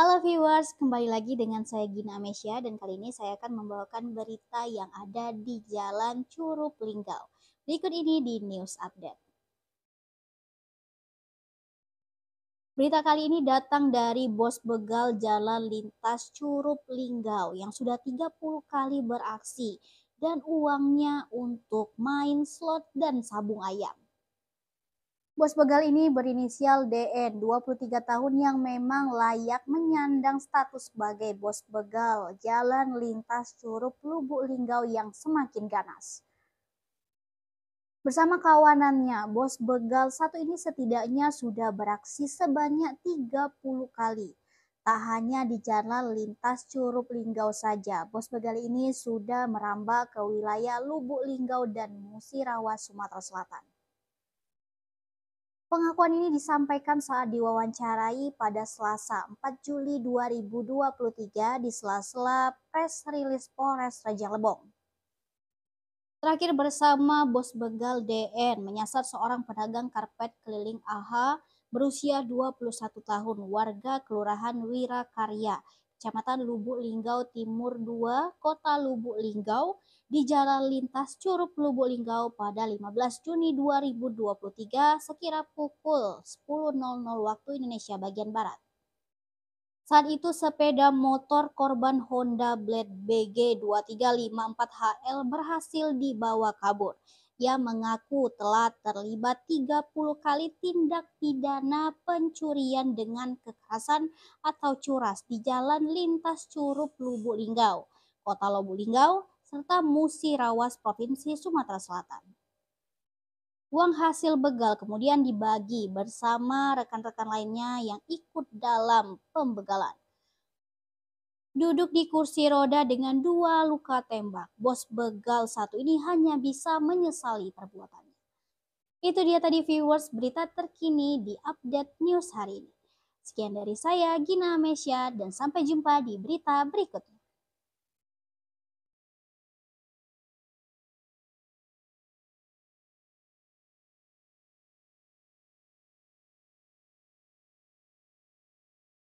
Halo viewers, kembali lagi dengan saya Gina Amesya dan kali ini saya akan membawakan berita yang ada di Jalan Curup Linggau. Berikut ini di News Update. Berita kali ini datang dari bos begal jalan lintas Curup Linggau yang sudah 30 kali beraksi dan uangnya untuk main slot dan sabung ayam. Bos begal ini berinisial DN, 23 tahun yang memang layak menyandang status sebagai bos begal jalan lintas Curup Lubuk Linggau yang semakin ganas. Bersama kawanannya, bos begal satu ini setidaknya sudah beraksi sebanyak 30 kali. Tak hanya di jalan lintas Curup Linggau saja, bos begal ini sudah merambah ke wilayah Lubuk Linggau dan Musirawa, Sumatera Selatan. Pengakuan ini disampaikan saat diwawancarai pada Selasa 4 Juli 2023 di sela-sela press rilis Polres Raja Lebong. Terakhir bersama bos begal DN menyasar seorang pedagang karpet keliling AHA berusia 21 tahun warga Kelurahan Wirakarya, Kecamatan Lubuk Linggau Timur 2, Kota Lubuk Linggau di Jalan Lintas Curup Linggau pada 15 Juni 2023 sekira pukul 10.00 waktu Indonesia bagian Barat. Saat itu sepeda motor korban Honda Blade BG 2354HL berhasil dibawa kabur. Ia mengaku telah terlibat 30 kali tindak pidana pencurian dengan kekerasan atau curas di jalan lintas Curup Lubuk Linggau, Kota Lubuk Linggau, serta Musi Rawas Provinsi Sumatera Selatan. Uang hasil begal kemudian dibagi bersama rekan-rekan lainnya yang ikut dalam pembegalan. Duduk di kursi roda dengan dua luka tembak, bos begal satu ini hanya bisa menyesali perbuatannya. Itu dia tadi viewers berita terkini di update news hari ini. Sekian dari saya, Gina Mesya dan sampai jumpa di berita berikutnya.